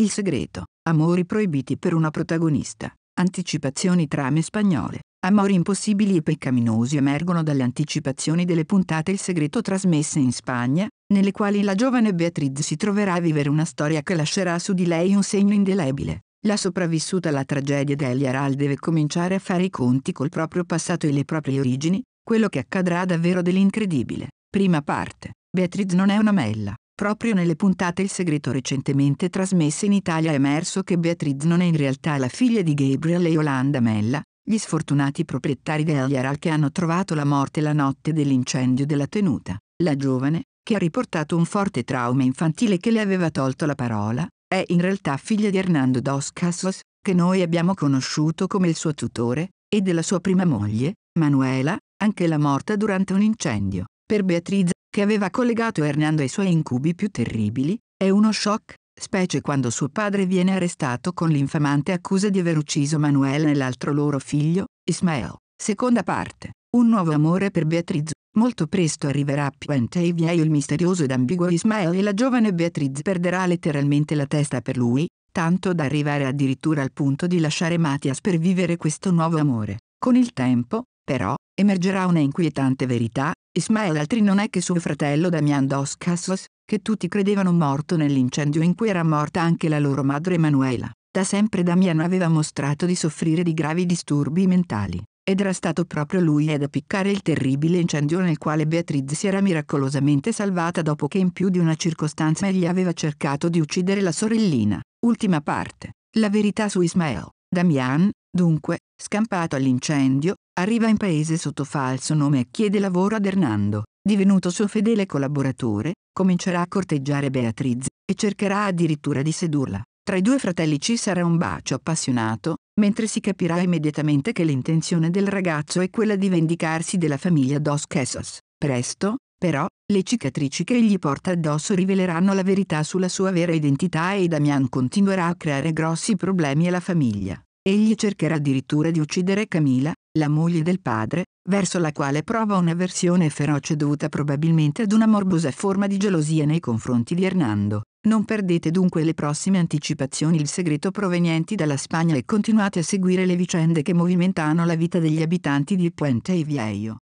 Il segreto. Amori proibiti per una protagonista. Anticipazioni trame spagnole. Amori impossibili e peccaminosi emergono dalle anticipazioni delle puntate Il segreto trasmesse in Spagna, nelle quali la giovane Beatriz si troverà a vivere una storia che lascerà su di lei un segno indelebile. La sopravvissuta alla tragedia Delia Ral deve cominciare a fare i conti col proprio passato e le proprie origini, quello che accadrà davvero dell'incredibile. Prima parte. Beatriz non è una mella. Proprio nelle puntate Il segreto recentemente trasmesse in Italia è emerso che Beatriz non è in realtà la figlia di Gabriel e Yolanda Mella, gli sfortunati proprietari degli Aral che hanno trovato la morte la notte dell'incendio della tenuta. La giovane, che ha riportato un forte trauma infantile che le aveva tolto la parola, è in realtà figlia di Hernando dos Casos, che noi abbiamo conosciuto come il suo tutore, e della sua prima moglie, Manuela, anche la morta durante un incendio. Per Beatriz, che aveva collegato Hernando ai suoi incubi più terribili, è uno shock, specie quando suo padre viene arrestato con l'infamante accusa di aver ucciso Manuel e l'altro loro figlio, Ismael. Seconda parte. Un nuovo amore per Beatriz. Molto presto arriverà a Puente e Viaio il misterioso ed ambiguo Ismael e la giovane Beatriz perderà letteralmente la testa per lui, tanto da arrivare addirittura al punto di lasciare Matias per vivere questo nuovo amore. Con il tempo, però, emergerà una inquietante verità, Ismael altri non è che suo fratello Damian Dos Casos, che tutti credevano morto nell'incendio in cui era morta anche la loro madre Emanuela. Da sempre Damian aveva mostrato di soffrire di gravi disturbi mentali, ed era stato proprio lui ad appiccare il terribile incendio nel quale Beatriz si era miracolosamente salvata dopo che in più di una circostanza egli aveva cercato di uccidere la sorellina. Ultima parte. La verità su Ismael. Damian, dunque, scampato all'incendio, Arriva in paese sotto falso nome e chiede lavoro ad Hernando, divenuto suo fedele collaboratore, comincerà a corteggiare Beatriz e cercherà addirittura di sedurla. Tra i due fratelli ci sarà un bacio appassionato, mentre si capirà immediatamente che l'intenzione del ragazzo è quella di vendicarsi della famiglia Dos Quesos. Presto, però, le cicatrici che egli porta addosso riveleranno la verità sulla sua vera identità e Damian continuerà a creare grossi problemi alla famiglia. Egli cercherà addirittura di uccidere Camila, la moglie del padre, verso la quale prova un'avversione feroce dovuta probabilmente ad una morbosa forma di gelosia nei confronti di Hernando. Non perdete dunque le prossime anticipazioni il segreto provenienti dalla Spagna e continuate a seguire le vicende che movimentano la vita degli abitanti di Puente e Viejo.